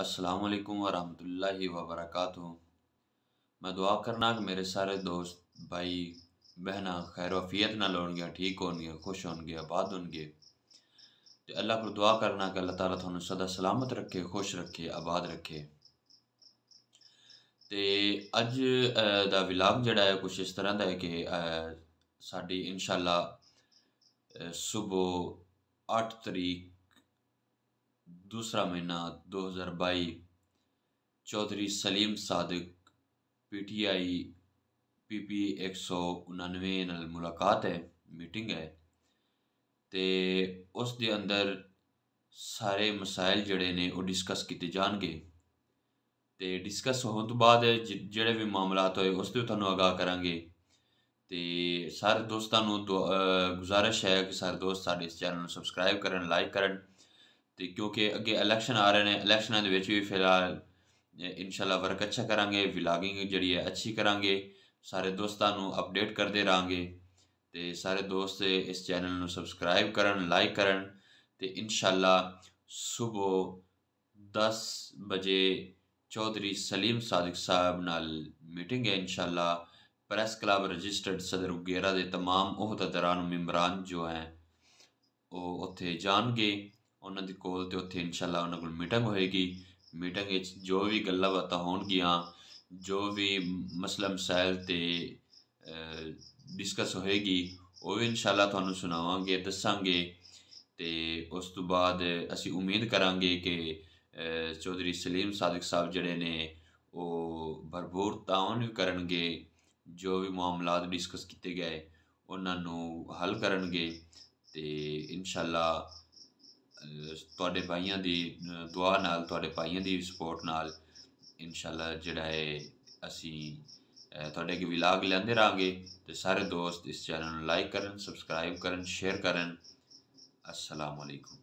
अस्सलाम वालेकुम वरहमतुल्लाहि वबरकातुहू मैं दुआ करना कि मेरे सारे दोस्त भाई बहन खैर वफियत ना लौनगे ठीक हो खुश होनगे आबाद होनगे तो अल्लाह को दुआ करना कि अल्लाह ताला थानू सदा सलामत रखे खुश रखे आबाद रखे तो ਅੱਜ का विलाग ਜਿਹੜਾ ਹੈ ਕੁਝ ਇਸ ਤਰ੍ਹਾਂ ਦਾ ਹੈ ਕਿ ਸਾਡੀ ਇਨਸ਼ਾਅੱਲਾ ਸਵੇਰ 8 ਤਰੀਕ दूसरा महीना 2022 चौधरी सलीम सादिक पीटीआई ਪੀਪੀ 199 ਨਾਲ ਮੁਲਾਕਾਤ ਹੈ ਮੀਟਿੰਗ ਹੈ ਤੇ ਉਸ ਦੇ ਅੰਦਰ ਸਾਰੇ ਮਸਾਇਲ ਜਿਹੜੇ ਨੇ ਉਹ ਡਿਸਕਸ ਕੀਤੇ ਜਾਣਗੇ ਤੇ ਡਿਸਕਸ ਹੋਣ ਤੋਂ ਬਾਅਦ ਜਿਹੜੇ ਵੀ ਮਾਮਲਾਤ ਹੋਏ ਉਸ ਤੇ ਤੁਹਾਨੂੰ ਆਗਾਹ ਕਰਾਂਗੇ ਤੇ ਸਾਰੇ ਦੋਸਤਾਂ ਨੂੰ ਗੁਜ਼ਾਰਿਸ਼ ਹੈ ਕਿ ਸਾਰੇ ਦੋਸਤ ਸਾਡੇ ਇਸ ਚੈਨਲ ਨੂੰ ਸਬਸਕ੍ਰਾਈਬ ਕਰਨ ਲਾਈਕ ਕਰਨ ਤੇ ਕਿਉਂਕਿ ਅੱਗੇ ਇਲੈਕਸ਼ਨ ਆ ਰਹੇ ਨੇ ਇਲੈਕਸ਼ਨਾਂ ਦੇ ਵਿੱਚ ਵੀ ਫਿਲਹਾਲ ਇਨਸ਼ਾਅੱਲਾ ਵਰਕ ਅੱਛਾ ਕਰਾਂਗੇ ਵਲੌਗਿੰਗ ਜਿਹੜੀ ਹੈ ਅੱਛੀ ਕਰਾਂਗੇ ਸਾਰੇ ਦੋਸਤਾਂ ਨੂੰ ਅਪਡੇਟ ਕਰਦੇ ਰਾਂਗੇ ਤੇ ਸਾਰੇ ਦੋਸਤ ਇਸ ਚੈਨਲ ਨੂੰ ਸਬਸਕ੍ਰਾਈਬ ਕਰਨ ਲਾਈਕ ਕਰਨ ਤੇ ਇਨਸ਼ਾਅੱਲਾ ਸਵੇਰ 10 ਵਜੇ ਚੌਧਰੀ ਸਲੀਮ ਸਾਦਿਕ ਸਾਹਿਬ ਨਾਲ ਮੀਟਿੰਗ ਹੈ ਇਨਸ਼ਾਅੱਲਾ प्रेस क्लब रजिस्टर्ड ਦੇ उगेरा के तमाम ਨੂੰ ਮੈਂਬਰਾਂ ਜੋ ਹੈ ਉਹ ਉੱਥੇ ਜਾਣਗੇ ਉਹਨਾਂ ਦੇ ਕੋਲ ਤੇ ਉੱਥੇ ਇਨਸ਼ਾਅੱਲਾ ਉਹਨਾਂ ਕੋਲ ਮੀਟਿੰਗ ਹੋਏਗੀ ਮੀਟਿੰਗ ਵਿੱਚ ਜੋ ਵੀ ਗੱਲਾਂ ਬਾਤਾਂ ਹੋਣਗੀਆਂ ਜੋ ਵੀ ਮਸਲਮ ਸਾਇਲ ਤੇ ਡਿਸਕਸ ਹੋਏਗੀ ਉਹ ਵੀ ਇਨਸ਼ਾਅੱਲਾ ਤੁਹਾਨੂੰ ਸੁਣਾਵਾਂਗੇ ਦੱਸਾਂਗੇ ਤੇ ਉਸ ਤੋਂ ਬਾਅਦ ਅਸੀਂ ਉਮੀਦ ਕਰਾਂਗੇ ਕਿ ਚੌਧਰੀ ਸਲੀਮ ਸਾਦਿਕ ਸਾਹਿਬ ਜਿਹੜੇ ਨੇ ਉਹ ਭਰਪੂਰ ਤਾਉਨ ਕਰਨਗੇ ਜੋ ਵੀ ਮਾਮਲਾਤ ਡਿਸਕਸ ਕੀਤੇ ਗਏ ਉਹਨਾਂ ਨੂੰ ਹੱਲ ਕਰਨਗੇ ਤੇ ਇਨਸ਼ਾਅੱਲਾ ਤੁਹਾਡੇ ਭਾਈਆਂ ਦੀ ਦੁਆ ਨਾਲ ਤੁਹਾਡੇ ਭਾਈਆਂ ਦੀ ਸਪੋਰਟ ਨਾਲ ਇਨਸ਼ਾਅੱਲਾ ਜਿਹੜਾ ਹੈ ਅਸੀਂ ਤੁਹਾਡੇ ਕੀ ਵਿਲਾਗ ਲੈਂਦੇ ਰਾਂਗੇ ਤੇ ਸਾਰੇ ਦੋਸਤ ਇਸ ਚੈਨਲ ਨੂੰ ਲਾਈਕ ਕਰਨ ਸਬਸਕ੍ਰਾਈਬ ਕਰਨ ਸ਼ੇਅਰ ਕਰਨ ਅਸਲਾਮ ਅਲੈਕੁਮ